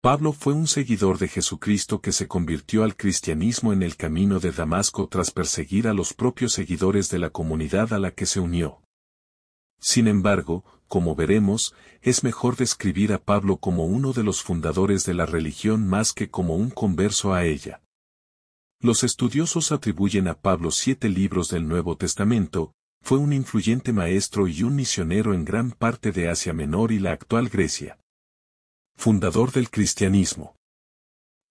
Pablo fue un seguidor de Jesucristo que se convirtió al cristianismo en el camino de Damasco tras perseguir a los propios seguidores de la comunidad a la que se unió. Sin embargo, como veremos, es mejor describir a Pablo como uno de los fundadores de la religión más que como un converso a ella. Los estudiosos atribuyen a Pablo siete libros del Nuevo Testamento, fue un influyente maestro y un misionero en gran parte de Asia Menor y la actual Grecia fundador del cristianismo.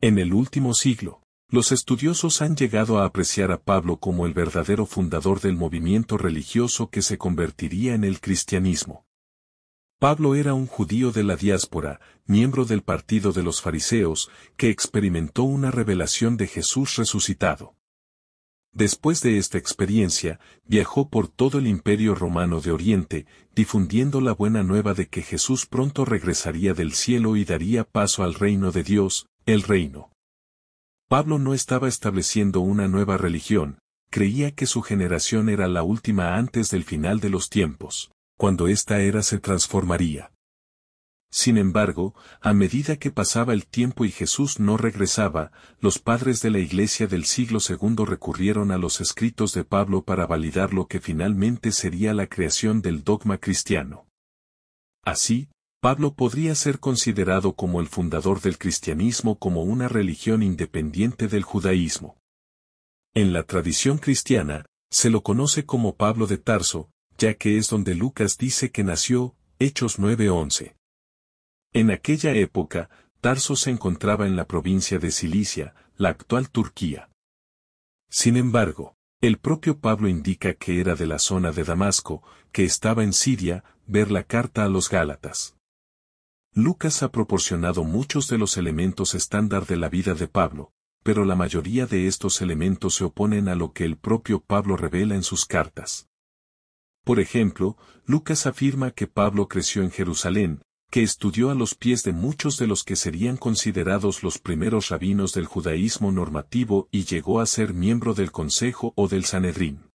En el último siglo, los estudiosos han llegado a apreciar a Pablo como el verdadero fundador del movimiento religioso que se convertiría en el cristianismo. Pablo era un judío de la diáspora, miembro del partido de los fariseos, que experimentó una revelación de Jesús resucitado. Después de esta experiencia, viajó por todo el imperio romano de Oriente, difundiendo la buena nueva de que Jesús pronto regresaría del cielo y daría paso al reino de Dios, el reino. Pablo no estaba estableciendo una nueva religión, creía que su generación era la última antes del final de los tiempos, cuando esta era se transformaría. Sin embargo, a medida que pasaba el tiempo y Jesús no regresaba, los padres de la Iglesia del siglo II recurrieron a los escritos de Pablo para validar lo que finalmente sería la creación del dogma cristiano. Así, Pablo podría ser considerado como el fundador del cristianismo como una religión independiente del judaísmo. En la tradición cristiana, se lo conoce como Pablo de Tarso, ya que es donde Lucas dice que nació, Hechos 9:11. En aquella época, Tarso se encontraba en la provincia de Cilicia, la actual Turquía. Sin embargo, el propio Pablo indica que era de la zona de Damasco, que estaba en Siria, ver la carta a los Gálatas. Lucas ha proporcionado muchos de los elementos estándar de la vida de Pablo, pero la mayoría de estos elementos se oponen a lo que el propio Pablo revela en sus cartas. Por ejemplo, Lucas afirma que Pablo creció en Jerusalén, que estudió a los pies de muchos de los que serían considerados los primeros rabinos del judaísmo normativo y llegó a ser miembro del Consejo o del Sanedrín.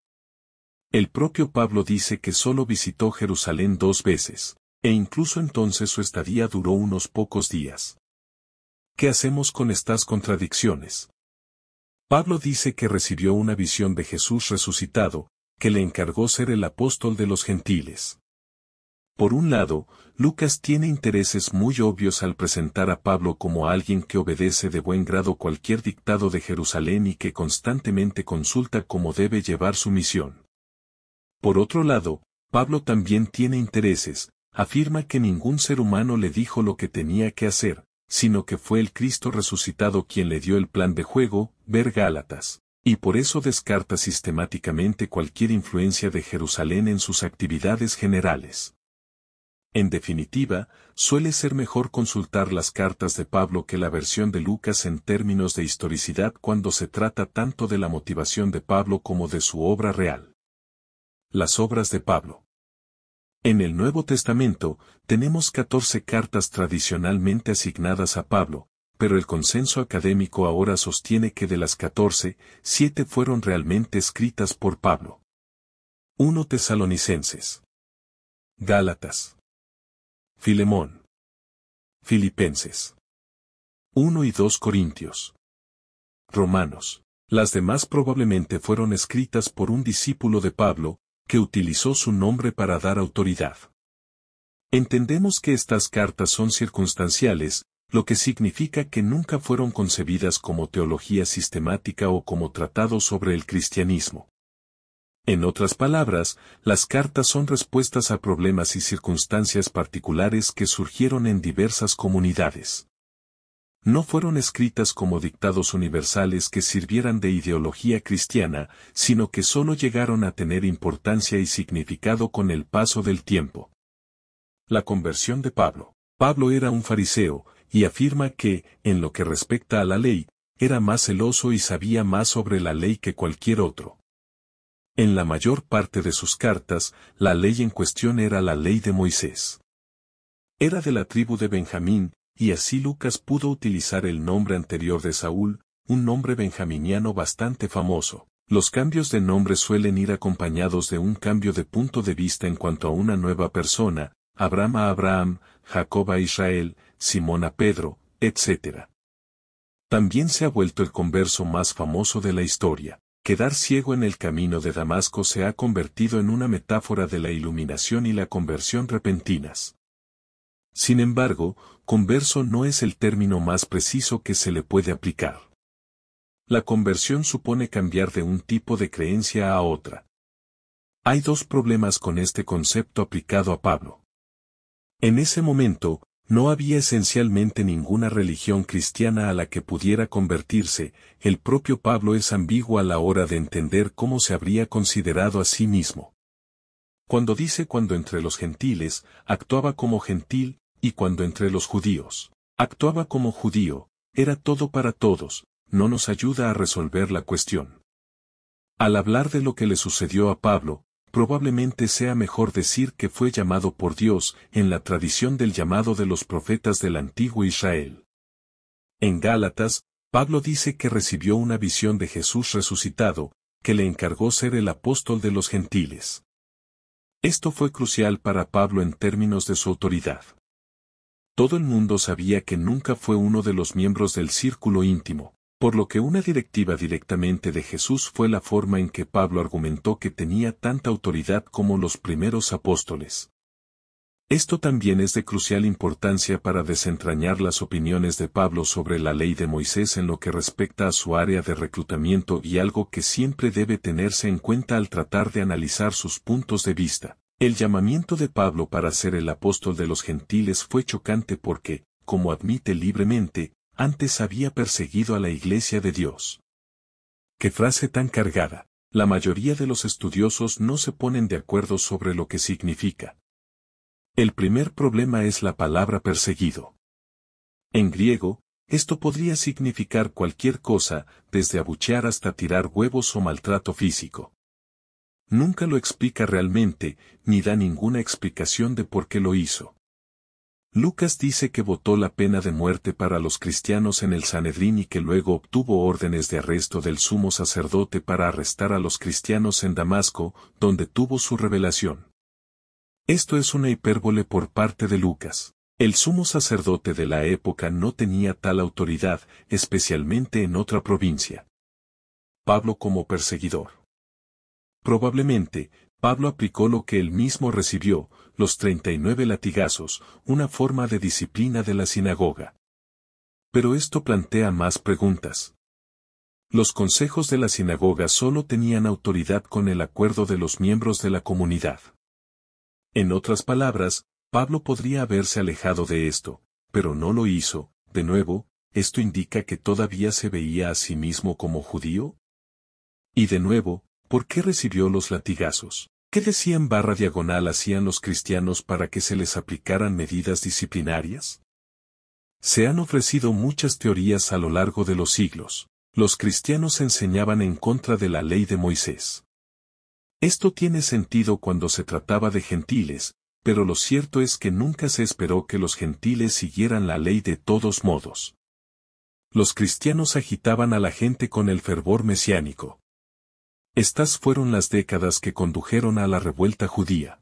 El propio Pablo dice que solo visitó Jerusalén dos veces, e incluso entonces su estadía duró unos pocos días. ¿Qué hacemos con estas contradicciones? Pablo dice que recibió una visión de Jesús resucitado, que le encargó ser el apóstol de los gentiles. Por un lado, Lucas tiene intereses muy obvios al presentar a Pablo como alguien que obedece de buen grado cualquier dictado de Jerusalén y que constantemente consulta cómo debe llevar su misión. Por otro lado, Pablo también tiene intereses, afirma que ningún ser humano le dijo lo que tenía que hacer, sino que fue el Cristo resucitado quien le dio el plan de juego, ver Gálatas, y por eso descarta sistemáticamente cualquier influencia de Jerusalén en sus actividades generales. En definitiva, suele ser mejor consultar las cartas de Pablo que la versión de Lucas en términos de historicidad cuando se trata tanto de la motivación de Pablo como de su obra real. Las obras de Pablo. En el Nuevo Testamento, tenemos 14 cartas tradicionalmente asignadas a Pablo, pero el consenso académico ahora sostiene que de las 14, 7 fueron realmente escritas por Pablo. 1 Tesalonicenses. Gálatas. Filemón. Filipenses. 1 y 2 Corintios. Romanos. Las demás probablemente fueron escritas por un discípulo de Pablo, que utilizó su nombre para dar autoridad. Entendemos que estas cartas son circunstanciales, lo que significa que nunca fueron concebidas como teología sistemática o como tratado sobre el cristianismo. En otras palabras, las cartas son respuestas a problemas y circunstancias particulares que surgieron en diversas comunidades. No fueron escritas como dictados universales que sirvieran de ideología cristiana, sino que solo llegaron a tener importancia y significado con el paso del tiempo. La conversión de Pablo. Pablo era un fariseo, y afirma que, en lo que respecta a la ley, era más celoso y sabía más sobre la ley que cualquier otro. En la mayor parte de sus cartas, la ley en cuestión era la ley de Moisés. Era de la tribu de Benjamín, y así Lucas pudo utilizar el nombre anterior de Saúl, un nombre benjaminiano bastante famoso. Los cambios de nombre suelen ir acompañados de un cambio de punto de vista en cuanto a una nueva persona, Abraham a Abraham, Jacob a Israel, Simón a Pedro, etc. También se ha vuelto el converso más famoso de la historia. Quedar ciego en el camino de Damasco se ha convertido en una metáfora de la iluminación y la conversión repentinas. Sin embargo, converso no es el término más preciso que se le puede aplicar. La conversión supone cambiar de un tipo de creencia a otra. Hay dos problemas con este concepto aplicado a Pablo. En ese momento, no había esencialmente ninguna religión cristiana a la que pudiera convertirse, el propio Pablo es ambiguo a la hora de entender cómo se habría considerado a sí mismo. Cuando dice cuando entre los gentiles, actuaba como gentil, y cuando entre los judíos, actuaba como judío, era todo para todos, no nos ayuda a resolver la cuestión. Al hablar de lo que le sucedió a Pablo, probablemente sea mejor decir que fue llamado por Dios, en la tradición del llamado de los profetas del antiguo Israel. En Gálatas, Pablo dice que recibió una visión de Jesús resucitado, que le encargó ser el apóstol de los gentiles. Esto fue crucial para Pablo en términos de su autoridad. Todo el mundo sabía que nunca fue uno de los miembros del círculo íntimo, por lo que una directiva directamente de Jesús fue la forma en que Pablo argumentó que tenía tanta autoridad como los primeros apóstoles. Esto también es de crucial importancia para desentrañar las opiniones de Pablo sobre la ley de Moisés en lo que respecta a su área de reclutamiento y algo que siempre debe tenerse en cuenta al tratar de analizar sus puntos de vista. El llamamiento de Pablo para ser el apóstol de los gentiles fue chocante porque, como admite libremente, antes había perseguido a la Iglesia de Dios. Qué frase tan cargada. La mayoría de los estudiosos no se ponen de acuerdo sobre lo que significa. El primer problema es la palabra perseguido. En griego, esto podría significar cualquier cosa, desde abuchear hasta tirar huevos o maltrato físico. Nunca lo explica realmente, ni da ninguna explicación de por qué lo hizo. Lucas dice que votó la pena de muerte para los cristianos en el Sanedrín y que luego obtuvo órdenes de arresto del sumo sacerdote para arrestar a los cristianos en Damasco, donde tuvo su revelación. Esto es una hipérbole por parte de Lucas. El sumo sacerdote de la época no tenía tal autoridad, especialmente en otra provincia. Pablo como perseguidor. Probablemente, Pablo aplicó lo que él mismo recibió, los 39 latigazos, una forma de disciplina de la sinagoga. Pero esto plantea más preguntas. Los consejos de la sinagoga solo tenían autoridad con el acuerdo de los miembros de la comunidad. En otras palabras, Pablo podría haberse alejado de esto, pero no lo hizo, de nuevo, esto indica que todavía se veía a sí mismo como judío? Y de nuevo, ¿por qué recibió los latigazos? ¿Qué decían barra diagonal hacían los cristianos para que se les aplicaran medidas disciplinarias? Se han ofrecido muchas teorías a lo largo de los siglos. Los cristianos enseñaban en contra de la ley de Moisés. Esto tiene sentido cuando se trataba de gentiles, pero lo cierto es que nunca se esperó que los gentiles siguieran la ley de todos modos. Los cristianos agitaban a la gente con el fervor mesiánico, estas fueron las décadas que condujeron a la revuelta judía.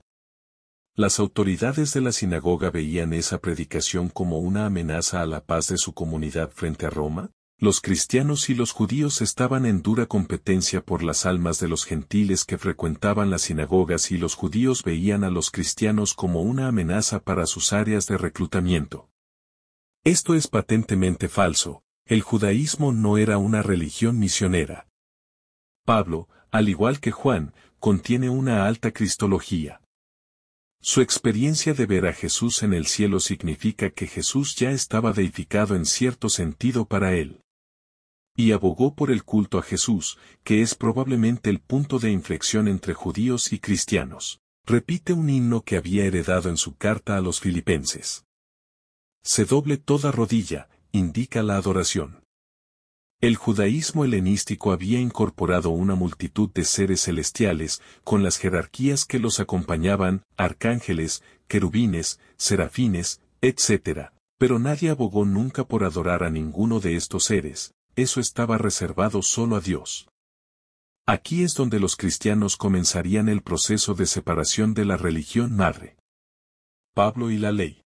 Las autoridades de la sinagoga veían esa predicación como una amenaza a la paz de su comunidad frente a Roma, los cristianos y los judíos estaban en dura competencia por las almas de los gentiles que frecuentaban las sinagogas y los judíos veían a los cristianos como una amenaza para sus áreas de reclutamiento. Esto es patentemente falso, el judaísmo no era una religión misionera. Pablo, al igual que Juan, contiene una alta cristología. Su experiencia de ver a Jesús en el cielo significa que Jesús ya estaba deificado en cierto sentido para él. Y abogó por el culto a Jesús, que es probablemente el punto de inflexión entre judíos y cristianos. Repite un himno que había heredado en su carta a los filipenses. Se doble toda rodilla, indica la adoración. El judaísmo helenístico había incorporado una multitud de seres celestiales, con las jerarquías que los acompañaban, arcángeles, querubines, serafines, etc. Pero nadie abogó nunca por adorar a ninguno de estos seres, eso estaba reservado solo a Dios. Aquí es donde los cristianos comenzarían el proceso de separación de la religión madre. Pablo y la ley.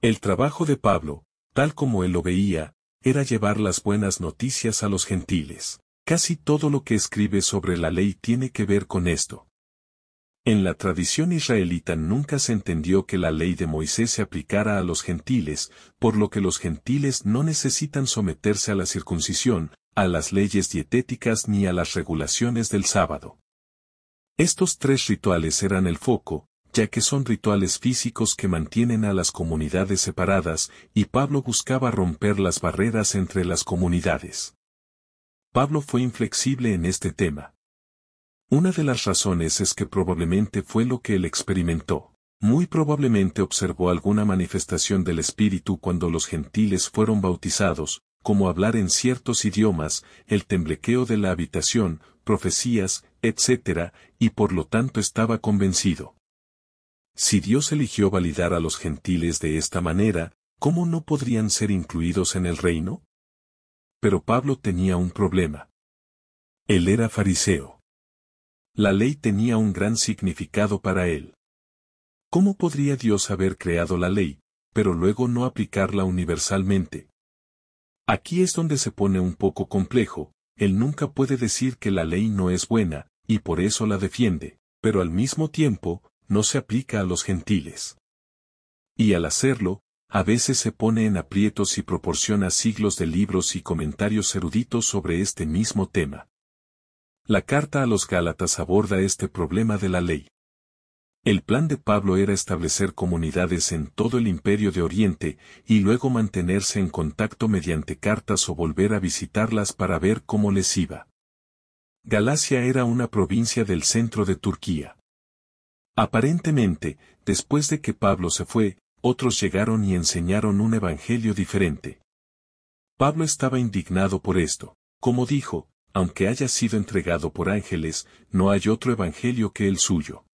El trabajo de Pablo, tal como él lo veía, era llevar las buenas noticias a los gentiles. Casi todo lo que escribe sobre la ley tiene que ver con esto. En la tradición israelita nunca se entendió que la ley de Moisés se aplicara a los gentiles, por lo que los gentiles no necesitan someterse a la circuncisión, a las leyes dietéticas ni a las regulaciones del sábado. Estos tres rituales eran el foco, ya que son rituales físicos que mantienen a las comunidades separadas, y Pablo buscaba romper las barreras entre las comunidades. Pablo fue inflexible en este tema. Una de las razones es que probablemente fue lo que él experimentó. Muy probablemente observó alguna manifestación del Espíritu cuando los gentiles fueron bautizados, como hablar en ciertos idiomas, el temblequeo de la habitación, profecías, etc., y por lo tanto estaba convencido. Si Dios eligió validar a los gentiles de esta manera, ¿cómo no podrían ser incluidos en el reino? Pero Pablo tenía un problema. Él era fariseo. La ley tenía un gran significado para él. ¿Cómo podría Dios haber creado la ley, pero luego no aplicarla universalmente? Aquí es donde se pone un poco complejo, él nunca puede decir que la ley no es buena, y por eso la defiende, pero al mismo tiempo, no se aplica a los gentiles. Y al hacerlo, a veces se pone en aprietos y proporciona siglos de libros y comentarios eruditos sobre este mismo tema. La carta a los Gálatas aborda este problema de la ley. El plan de Pablo era establecer comunidades en todo el imperio de Oriente y luego mantenerse en contacto mediante cartas o volver a visitarlas para ver cómo les iba. Galacia era una provincia del centro de Turquía. Aparentemente, después de que Pablo se fue, otros llegaron y enseñaron un evangelio diferente. Pablo estaba indignado por esto. Como dijo, aunque haya sido entregado por ángeles, no hay otro evangelio que el suyo.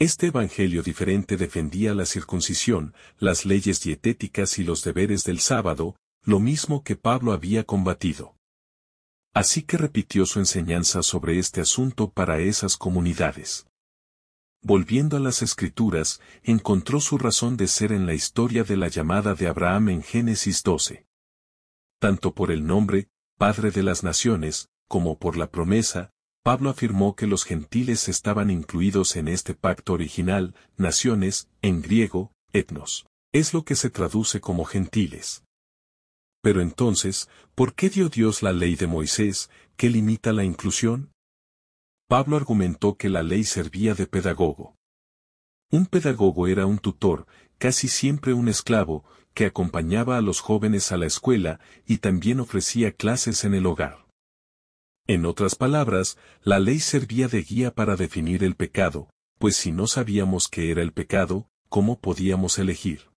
Este evangelio diferente defendía la circuncisión, las leyes dietéticas y los deberes del sábado, lo mismo que Pablo había combatido. Así que repitió su enseñanza sobre este asunto para esas comunidades volviendo a las escrituras, encontró su razón de ser en la historia de la llamada de Abraham en Génesis 12. Tanto por el nombre, Padre de las Naciones, como por la promesa, Pablo afirmó que los gentiles estaban incluidos en este pacto original, naciones, en griego, etnos. Es lo que se traduce como gentiles. Pero entonces, ¿por qué dio Dios la ley de Moisés, que limita la inclusión? Pablo argumentó que la ley servía de pedagogo. Un pedagogo era un tutor, casi siempre un esclavo, que acompañaba a los jóvenes a la escuela y también ofrecía clases en el hogar. En otras palabras, la ley servía de guía para definir el pecado, pues si no sabíamos qué era el pecado, ¿cómo podíamos elegir?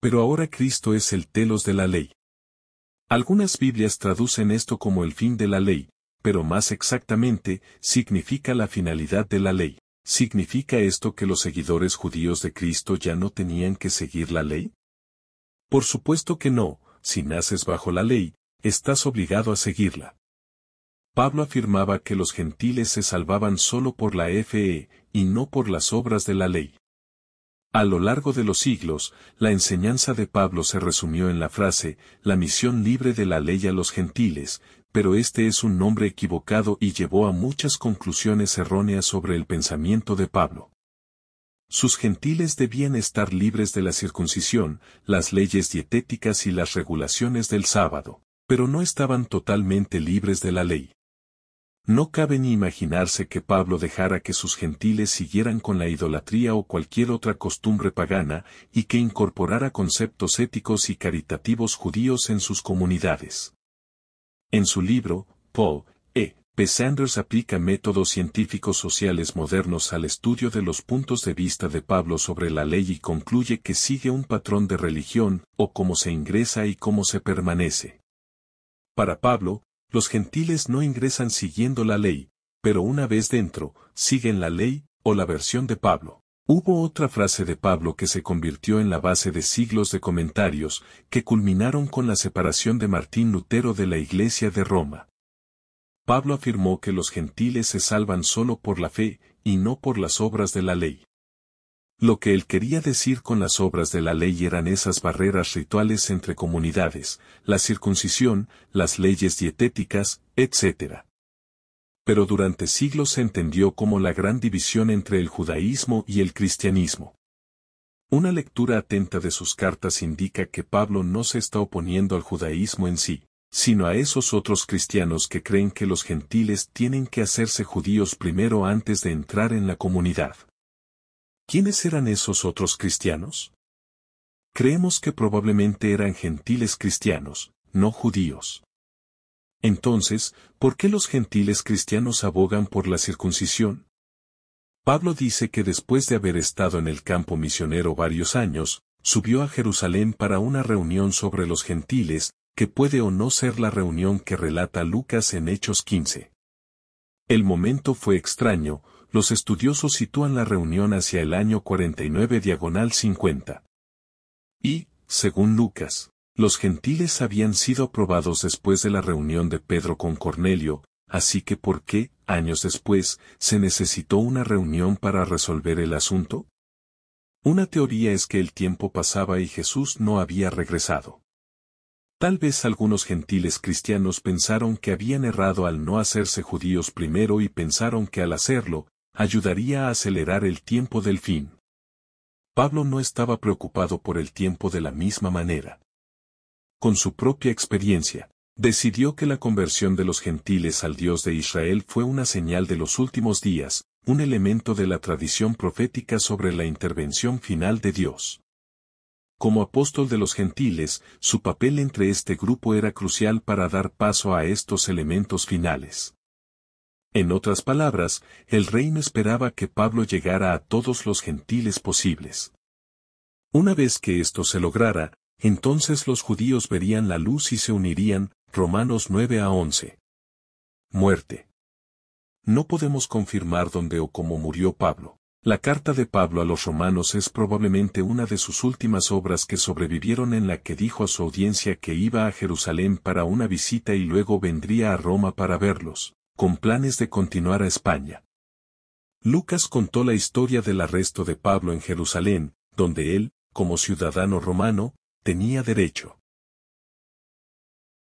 Pero ahora Cristo es el telos de la ley. Algunas Biblias traducen esto como el fin de la ley, pero más exactamente, significa la finalidad de la ley. ¿Significa esto que los seguidores judíos de Cristo ya no tenían que seguir la ley? Por supuesto que no, si naces bajo la ley, estás obligado a seguirla. Pablo afirmaba que los gentiles se salvaban solo por la fe y no por las obras de la ley. A lo largo de los siglos, la enseñanza de Pablo se resumió en la frase, la misión libre de la ley a los gentiles, pero este es un nombre equivocado y llevó a muchas conclusiones erróneas sobre el pensamiento de Pablo. Sus gentiles debían estar libres de la circuncisión, las leyes dietéticas y las regulaciones del sábado, pero no estaban totalmente libres de la ley. No cabe ni imaginarse que Pablo dejara que sus gentiles siguieran con la idolatría o cualquier otra costumbre pagana y que incorporara conceptos éticos y caritativos judíos en sus comunidades. En su libro, Paul E. P. Sanders aplica métodos científicos sociales modernos al estudio de los puntos de vista de Pablo sobre la ley y concluye que sigue un patrón de religión, o cómo se ingresa y cómo se permanece. Para Pablo, los gentiles no ingresan siguiendo la ley, pero una vez dentro, siguen la ley, o la versión de Pablo. Hubo otra frase de Pablo que se convirtió en la base de siglos de comentarios, que culminaron con la separación de Martín Lutero de la Iglesia de Roma. Pablo afirmó que los gentiles se salvan solo por la fe, y no por las obras de la ley. Lo que él quería decir con las obras de la ley eran esas barreras rituales entre comunidades, la circuncisión, las leyes dietéticas, etcétera pero durante siglos se entendió como la gran división entre el judaísmo y el cristianismo. Una lectura atenta de sus cartas indica que Pablo no se está oponiendo al judaísmo en sí, sino a esos otros cristianos que creen que los gentiles tienen que hacerse judíos primero antes de entrar en la comunidad. ¿Quiénes eran esos otros cristianos? Creemos que probablemente eran gentiles cristianos, no judíos. Entonces, ¿por qué los gentiles cristianos abogan por la circuncisión? Pablo dice que después de haber estado en el campo misionero varios años, subió a Jerusalén para una reunión sobre los gentiles, que puede o no ser la reunión que relata Lucas en Hechos 15. El momento fue extraño, los estudiosos sitúan la reunión hacia el año 49 diagonal 50. Y, según Lucas, los gentiles habían sido aprobados después de la reunión de Pedro con Cornelio, así que ¿por qué, años después, se necesitó una reunión para resolver el asunto? Una teoría es que el tiempo pasaba y Jesús no había regresado. Tal vez algunos gentiles cristianos pensaron que habían errado al no hacerse judíos primero y pensaron que al hacerlo, ayudaría a acelerar el tiempo del fin. Pablo no estaba preocupado por el tiempo de la misma manera con su propia experiencia, decidió que la conversión de los gentiles al Dios de Israel fue una señal de los últimos días, un elemento de la tradición profética sobre la intervención final de Dios. Como apóstol de los gentiles, su papel entre este grupo era crucial para dar paso a estos elementos finales. En otras palabras, el reino esperaba que Pablo llegara a todos los gentiles posibles. Una vez que esto se lograra, entonces los judíos verían la luz y se unirían, Romanos 9 a 11. Muerte. No podemos confirmar dónde o cómo murió Pablo. La carta de Pablo a los romanos es probablemente una de sus últimas obras que sobrevivieron en la que dijo a su audiencia que iba a Jerusalén para una visita y luego vendría a Roma para verlos, con planes de continuar a España. Lucas contó la historia del arresto de Pablo en Jerusalén, donde él, como ciudadano romano, tenía derecho